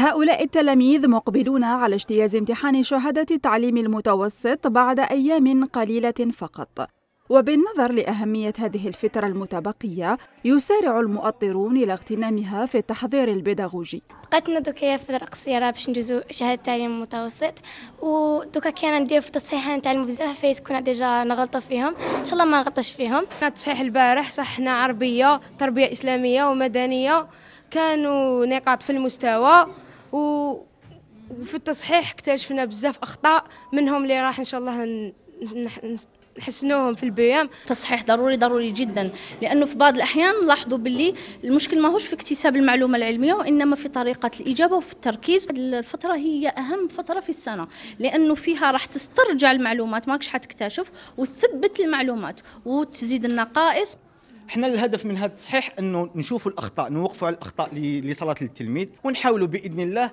هؤلاء التلاميذ مقبلون على اجتياز امتحان شهادة التعليم المتوسط بعد أيام قليلة فقط وبالنظر لأهمية هذه الفترة المتبقية يسارع المؤطرون إلى اغتنامها في التحضير البيداغوجي بقيتنا دوكا فترة قصيرة باش ندوزو شهادة التعليم المتوسط ودوكا كان ندير في التصحيح نتعلمو بزاف فايس كنا ديجا نغلطو فيهم إن شاء الله ما نغلطش فيهم كان التصحيح البارح صحنا عربية تربية إسلامية ومدنية كانوا نقاط في المستوى و وفي التصحيح اكتشفنا بزاف اخطاء منهم اللي راح ان شاء الله نحسنوهم في البيام تصحيح ضروري ضروري جدا لانه في بعض الاحيان نلاحظوا باللي المشكل ماهوش في اكتساب المعلومه العلميه وانما في طريقه الاجابه وفي التركيز الفتره هي اهم فتره في السنه لانه فيها راح تسترجع المعلومات ماكش حتكتشف وتثبت المعلومات وتزيد النقائص حنا الهدف من هذا التصحيح انه نشوفوا الاخطاء نوقفوا على الاخطاء اللي صارت للتلميذ ونحاولوا باذن الله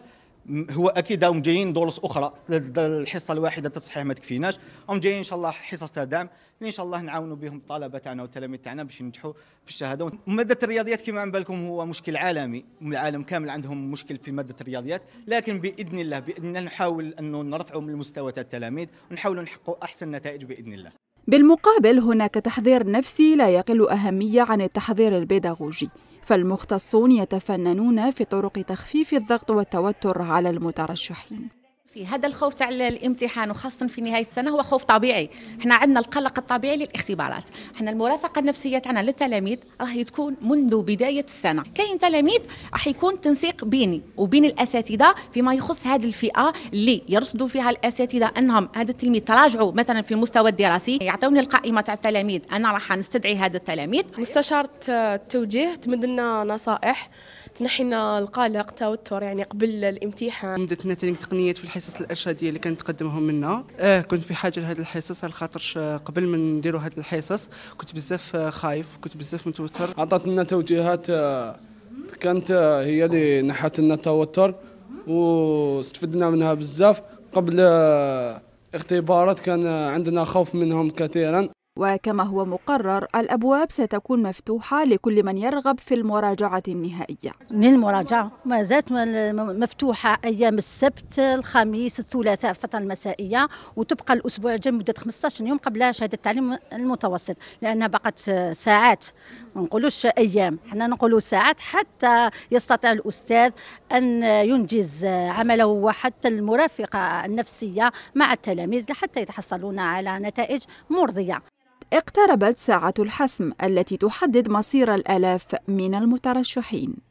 هو اكيد هم جايين دروس اخرى الحصه الواحده تصحيح ما تكفيناش هم جايين ان شاء الله حصص تاع دعم ان شاء الله نعاونوا بهم الطلبه تاعنا والتلاميذ تاعنا باش ينجحوا في الشهاده ماده الرياضيات كما عم بالكم هو مشكل عالمي العالم كامل عندهم مشكل في ماده الرياضيات لكن باذن الله باذن الله نحاول انه نرفعوا من المستوى تاع التلاميذ ونحاولوا نحققوا احسن نتائج باذن الله بالمقابل هناك تحضير نفسي لا يقل أهمية عن التحضير البيداغوجي فالمختصون يتفننون في طرق تخفيف الضغط والتوتر على المترشحين في هذا الخوف تاع الامتحان وخاصه في نهايه السنه هو خوف طبيعي احنا عندنا القلق الطبيعي للاختبارات احنا المرافقه النفسيه تاعنا للتلاميذ راهي تكون منذ بدايه السنه كاين تلاميذ راح يكون تنسيق بيني وبين الاساتذه فيما يخص هذه الفئه اللي يرصدوا فيها الاساتذه انهم هذا التلميذ تراجعوا مثلا في المستوى الدراسي يعطوني القائمه تاع التلاميذ انا راح نستدعي هذا التلاميذ مستشاره التوجيه تمد لنا نصائح تنحينا القلق التوتر يعني قبل الامتحان مدتنا تقنيات في الحياة الحصص الارشاديه اللي كانت تقدمهم منا اه كنت بحاجه لهذه الحصص على خاطرش قبل ما نديروا هذه الحصص كنت بزاف آه، خايف كنت بزاف متوتر عطاتنا توجيهات آه، كانت آه، هي اللي نحت لنا التوتر واستفدنا منها بزاف قبل اختبارات كان عندنا خوف منهم كثيرا وكما هو مقرر الأبواب ستكون مفتوحة لكل من يرغب في المراجعة النهائية للمراجعة ما زالت مفتوحة أيام السبت الخميس الثلاثاء الفترة المسائية وتبقى الأسبوع الجاي مدة 15 يوم قبل شهادة التعليم المتوسط لأنها بقت ساعات ما نقولوش أيام حنا نقولوا ساعات حتى يستطيع الأستاذ أن ينجز عمله وحتى المرافقة النفسية مع التلاميذ حتى يتحصلون على نتائج مرضية اقتربت ساعة الحسم التي تحدد مصير الآلاف من المترشحين